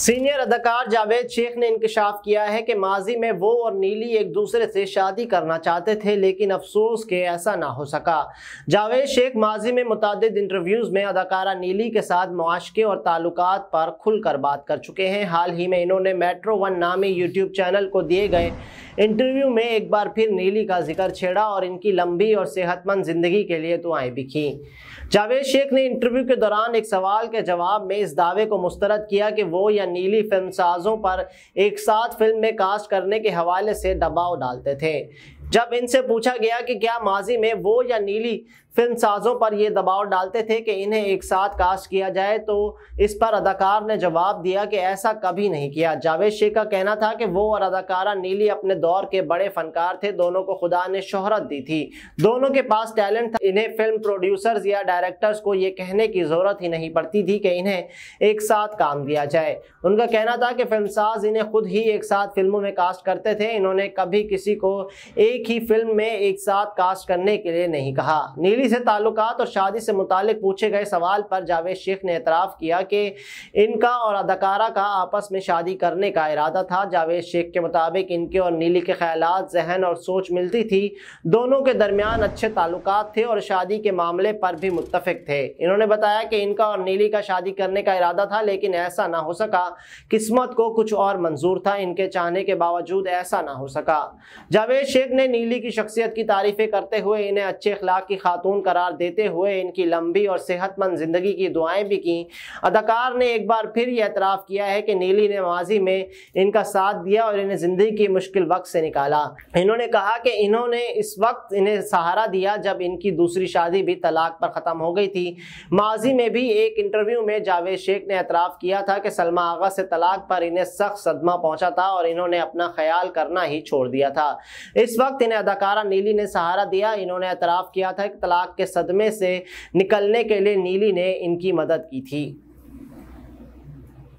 senior अदाकार जावेद शेख ने इंकशाफ किया है कि माजी में वो और नीली एक दूसरे से शादी करना चाहते थे लेकिन अफसोस के ऐसा ना हो सका जावेद शेख माजी में मुतद इंटरव्यूज़ में अदाकारा नीली के साथ मुआशे और ताल्लुक पर खुलकर बात कर चुके हैं हाल ही में इन्होंने मेट्रो वन नामी यूट्यूब चैनल को दिए गए इंटरव्यू में एक बार फिर नीली का जिक्र छेड़ा और इनकी लंबी और सेहतमंद जिंदगी के लिए दुआएं भी की जावेद शेख ने इंटरव्यू के दौरान एक सवाल के जवाब में इस दावे को मुस्तरद किया कि वो या नीली फिल्म साजों पर एक साथ फिल्म में कास्ट करने के हवाले से दबाव डालते थे जब इनसे पूछा गया कि क्या माजी में वो या नीली फिल्म साजों पर यह दबाव डालते थे कि इन्हें एक साथ कास्ट किया जाए तो इस पर अदाकार ने जवाब दिया कि ऐसा कभी नहीं किया जावेद शेख का कहना था कि वो और अदाकारा नीली अपने दौर के बड़े फनकार थे दोनों को खुदा ने शोहरत दी थी दोनों के पास टैलेंट था इन्हें फिल्म प्रोड्यूसर्स या डायरेक्टर्स को ये कहने की ज़रूरत ही नहीं पड़ती थी कि इन्हें एक साथ काम दिया जाए उनका कहना था कि फिल्म साज इन्हें खुद ही एक साथ फिल्मों में कास्ट करते थे इन्होंने कभी किसी को एक ही फिल्म में एक साथ कास्ट करने के लिए नहीं कहा नीली शादी से ताल्लुकात और शादी से मुतक पूछे गए सवाल पर जावेद शेख ने एतराफ़ किया कि इनका और अदाकारा का आपस में शादी करने का इरादा था जावेद शेख के मुताबिक इनके और नीली के ख्याल जहन और सोच मिलती थी दोनों के दरमियान अच्छे ताल्लुक थे और शादी के मामले पर भी मुतफिक थे इन्होंने बताया कि इनका और नीली का शादी करने का इरादा था लेकिन ऐसा ना हो सका किस्मत को कुछ और मंजूर था इनके चाहने के बावजूद ऐसा ना हो सका जावेद शेख ने नीली की शख्सियत की तारीफ़ें करते हुए इन्हें अच्छे अखलाक की खातून खातून करार देते हुए इनकी लंबी और सेहतमंद ज़िंदगी की दुआएं भी की अदाकार ने एक बार फिर यह एतराफ़ किया है कि नीली ने माजी में इनका साथ दिया और इन्हें ज़िंदगी के मुश्किल वक्त से निकाला इन्होंने कहा कि इन्होंने इस वक्त इन्हें सहारा दिया जब इनकी दूसरी शादी भी तलाक पर ख़त्म हो गई थी माजी में भी एक इंटरव्यू में जावेद शेख ने एतराफ़ किया था कि सलमा आगा से तलाक पर इन्हें सख्त सदमा पहुँचा था और इन्होंने अपना ख्याल करना ही छोड़ दिया था इस वक्त इन्हें अदाकारा नीली ने सहारा दिया इन्होंने एतराफ़ किया था कि तलाक आग के सदमे से निकलने के लिए नीली ने इनकी मदद की थी